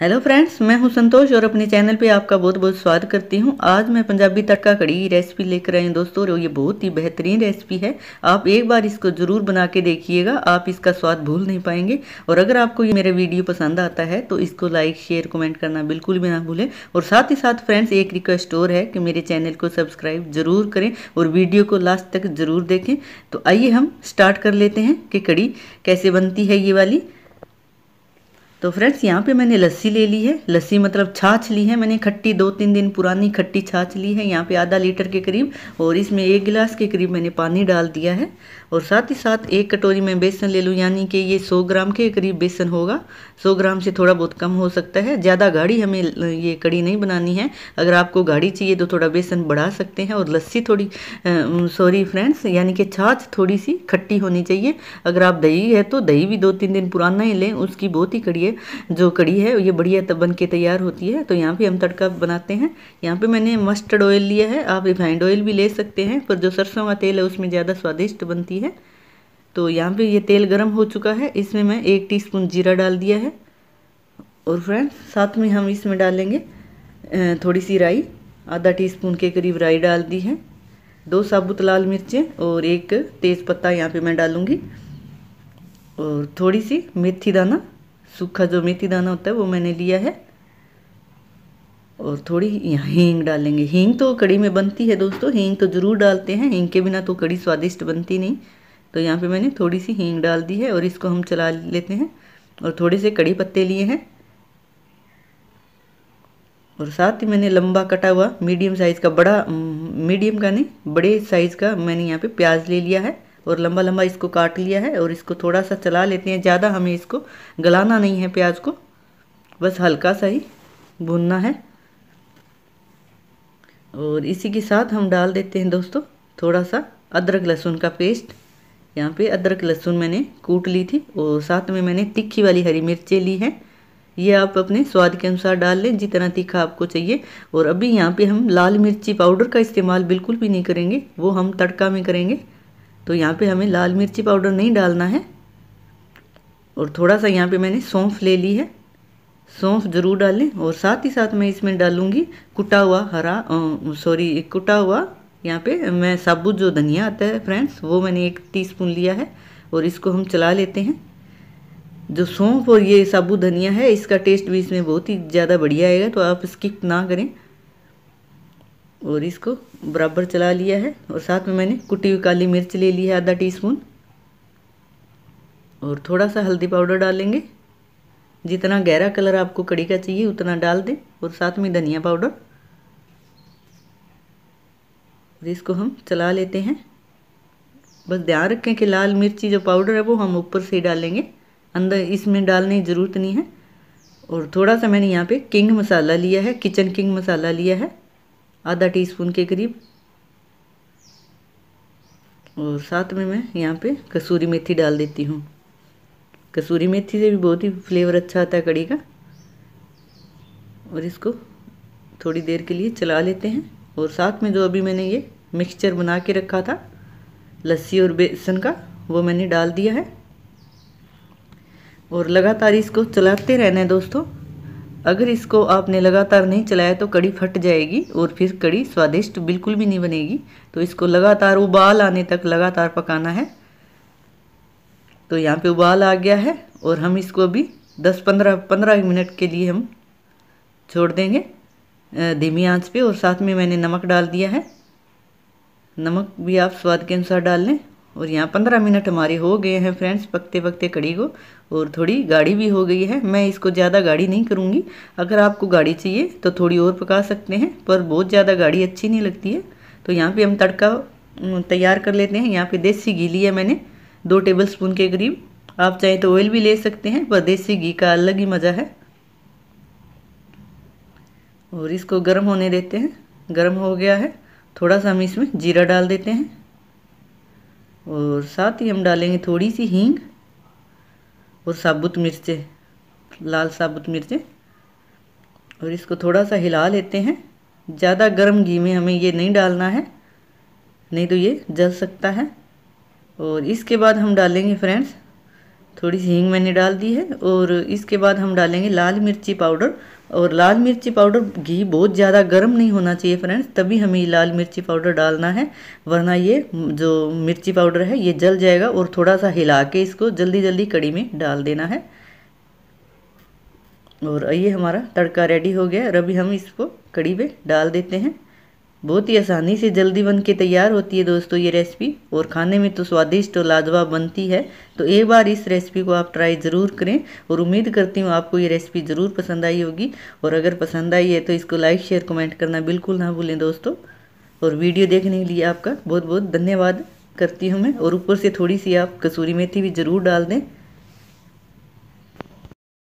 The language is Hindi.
हेलो फ्रेंड्स मैं हूं संतोष और अपने चैनल पे आपका बहुत बहुत स्वागत करती हूं आज मैं पंजाबी तड़का कड़ी की रेसिपी लेकर आई हूं दोस्तों और ये बहुत ही बेहतरीन रेसिपी है आप एक बार इसको ज़रूर बना के देखिएगा आप इसका स्वाद भूल नहीं पाएंगे और अगर आपको ये मेरा वीडियो पसंद आता है तो इसको लाइक शेयर कमेंट करना बिल्कुल भी ना भूलें और साथ ही साथ फ्रेंड्स एक रिक्वेस्ट और है कि मेरे चैनल को सब्सक्राइब ज़रूर करें और वीडियो को लास्ट तक ज़रूर देखें तो आइए हम स्टार्ट कर लेते हैं कि कड़ी कैसे बनती है ये वाली तो फ्रेंड्स यहाँ पे मैंने लस्सी ले ली है लस्सी मतलब छाछ ली है मैंने खट्टी दो तीन दिन पुरानी खट्टी छाछ ली है यहाँ पे आधा लीटर के करीब और इसमें एक गिलास के करीब मैंने पानी डाल दिया है और साथ ही साथ एक कटोरी में बेसन ले लूँ यानी कि ये 100 ग्राम के करीब बेसन होगा 100 ग्राम से थोड़ा बहुत कम हो सकता है ज़्यादा गाढ़ी हमें ये कड़ी नहीं बनानी है अगर आपको गाढ़ी चाहिए तो थोड़ा बेसन बढ़ा सकते हैं और लस्सी थोड़ी सॉरी फ्रेंड्स यानी कि छाछ थोड़ी सी खट्टी होनी चाहिए अगर आप दही है तो दही भी दो तीन दिन पुराना ही लें उसकी बहुत ही कड़ी है जो कड़ी है ये बढ़िया तब बन के तैयार होती है तो यहाँ पे हम तड़का बनाते हैं यहाँ पे मैंने मस्टर्ड ऑयल लिया है आप रिफाइंड ऑयल भी ले सकते हैं पर जो सरसों का तेल है उसमें ज़्यादा स्वादिष्ट बनती है तो यहाँ पर ये तेल गर्म हो चुका है इसमें मैं एक टी जीरा डाल दिया है और फ्रेंड्स साथ में हम इसमें डालेंगे थोड़ी सी राई आधा टी के करीब राई डाल दी है दो साबुत लाल मिर्चें और एक तेज पत्ता यहाँ पे मैं डालूँगी और थोड़ी सी मेथी दाना सूखा जो मेथी दाना होता है वो मैंने लिया है और थोड़ी यहाँ हींग डालेंगे हींग तो कड़ी में बनती है दोस्तों हींग तो ज़रूर डालते हैं हींग के बिना तो कड़ी स्वादिष्ट बनती नहीं तो यहाँ पे मैंने थोड़ी सी हींग डाल दी है और इसको हम चला लेते हैं और थोड़े से कड़ी पत्ते लिए हैं और साथ ही मैंने लंबा कटा हुआ मीडियम साइज़ का बड़ा मीडियम का नहीं बड़े साइज़ का मैंने यहाँ पे प्याज ले लिया है और लंबा लंबा इसको काट लिया है और इसको थोड़ा सा चला लेते हैं ज़्यादा हमें इसको गलाना नहीं है प्याज को बस हल्का सा ही भुनना है और इसी के साथ हम डाल देते हैं दोस्तों थोड़ा सा अदरक लहसुन का पेस्ट यहाँ पे अदरक लहसुन मैंने कूट ली थी और साथ में मैंने तीखी वाली हरी मिर्चें ली हैं ये आप अपने स्वाद के अनुसार डाल लें जितना तीखा आपको चाहिए और अभी यहाँ पे हम लाल मिर्ची पाउडर का इस्तेमाल बिल्कुल भी नहीं करेंगे वो हम तड़का में करेंगे तो यहाँ पे हमें लाल मिर्ची पाउडर नहीं डालना है और थोड़ा सा यहाँ पे मैंने सौंफ ले ली है सौंफ ज़रूर डालें और साथ ही साथ मैं इसमें डालूँगी कुटा हुआ हरा सॉरी कुटा हुआ यहाँ पे मैं साबुत जो धनिया आता है फ्रेंड्स वो मैंने एक टीस्पून लिया है और इसको हम चला लेते हैं जो सौंफ और ये साबुत धनिया है इसका टेस्ट भी इसमें बहुत ही ज़्यादा बढ़िया आएगा तो आप स्किप ना करें और इसको बराबर चला लिया है और साथ में मैंने कुटी हुई काली मिर्च ले ली है आधा टीस्पून और थोड़ा सा हल्दी पाउडर डालेंगे जितना गहरा कलर आपको कड़ी का चाहिए उतना डाल दें और साथ में धनिया पाउडर और इसको हम चला लेते हैं बस ध्यान रखें कि लाल मिर्ची जो पाउडर है वो हम ऊपर से ही डालेंगे अंदर इसमें डालने की ज़रूरत नहीं है और थोड़ा सा मैंने यहाँ पे किंग मसाला लिया है किचन किंग मसाला लिया है आधा टीस्पून के करीब और साथ में मैं यहाँ पे कसूरी मेथी डाल देती हूँ कसूरी मेथी से भी बहुत ही फ्लेवर अच्छा आता है कड़ी का और इसको थोड़ी देर के लिए चला लेते हैं और साथ में जो अभी मैंने ये मिक्सचर बना के रखा था लस्सी और बेसन का वो मैंने डाल दिया है और लगातार इसको चलाते रहना है दोस्तों अगर इसको आपने लगातार नहीं चलाया तो कड़ी फट जाएगी और फिर कड़ी स्वादिष्ट बिल्कुल भी नहीं बनेगी तो इसको लगातार उबाल आने तक लगातार पकाना है तो यहाँ पे उबाल आ गया है और हम इसको अभी 10-15 15 मिनट के लिए हम छोड़ देंगे धीमी आंच पे और साथ में मैंने नमक डाल दिया है नमक भी आप स्वाद के अनुसार डाल लें और यहाँ पंद्रह मिनट हमारे हो गए हैं फ्रेंड्स पकते पकते कड़ी को और थोड़ी गाढ़ी भी हो गई है मैं इसको ज़्यादा गाढ़ी नहीं करूँगी अगर आपको गाढ़ी चाहिए तो थोड़ी और पका सकते हैं पर बहुत ज़्यादा गाढ़ी अच्छी नहीं लगती है तो यहाँ पे हम तड़का तैयार कर लेते हैं यहाँ पे देसी घी लिया मैंने दो टेबल स्पून के करीब आप चाहें तो ऑयल भी ले सकते हैं पर देसी घी का अलग ही मज़ा है और इसको गर्म होने देते हैं गर्म हो गया है थोड़ा सा हम इसमें जीरा डाल देते हैं और साथ ही हम डालेंगे थोड़ी सी हींग और साबुत मिर्चें लाल साबुत मिर्चें और इसको थोड़ा सा हिला लेते हैं ज़्यादा गर्म घी में हमें ये नहीं डालना है नहीं तो ये जल सकता है और इसके बाद हम डालेंगे फ्रेंड्स थोड़ी सी हींग मैंने डाल दी है और इसके बाद हम डालेंगे लाल मिर्ची पाउडर और लाल मिर्ची पाउडर घी बहुत ज़्यादा गर्म नहीं होना चाहिए फ्रेंड्स तभी हमें लाल मिर्ची पाउडर डालना है वरना ये जो मिर्ची पाउडर है ये जल जाएगा और थोड़ा सा हिला के इसको जल्दी जल्दी कड़ी में डाल देना है और ये हमारा तड़का रेडी हो गया और अभी हम इसको कड़ी पे डाल देते हैं बहुत ही आसानी से जल्दी बन के तैयार होती है दोस्तों ये रेसिपी और खाने में तो स्वादिष्ट और लाजवाब बनती है तो एक बार इस रेसिपी को आप ट्राई ज़रूर करें और उम्मीद करती हूँ आपको ये रेसिपी ज़रूर पसंद आई होगी और अगर पसंद आई है तो इसको लाइक शेयर कमेंट करना बिल्कुल ना भूलें दोस्तों और वीडियो देखने के लिए आपका बहुत बहुत धन्यवाद करती हूँ मैं और ऊपर से थोड़ी सी आप कसूरी मेथी भी ज़रूर डाल दें